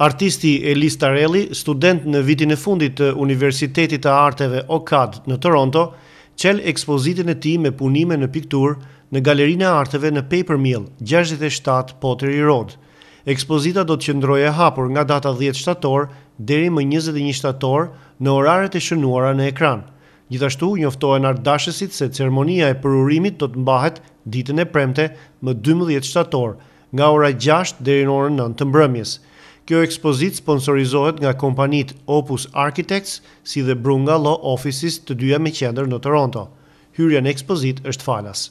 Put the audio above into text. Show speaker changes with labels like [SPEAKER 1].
[SPEAKER 1] Artisti Elis Tarelli, student në vitin e fundit të Universitetit të Arteve OCAD në Toronto, qel ekspozitin e ti me punime në piktur në galerinë e arteve në Paper Mill, 67 Pottery Road. Ekspozita do të qëndroj e hapur nga data 10 shtator deri më 21 shtator në oraret e shënuara në ekran. Gjithashtu, njoftohen ardashësit se ceremonia e përurimit do të mbahet ditën e premte më 12 shtator, nga ora 6 deri në orën 9 të mbrëmjes. Kjo ekspozit sponsorizohet nga kompanit Opus Architects si dhe Brunga Law Offices të dyja me qender në Toronto. Hyrja në ekspozit është falas.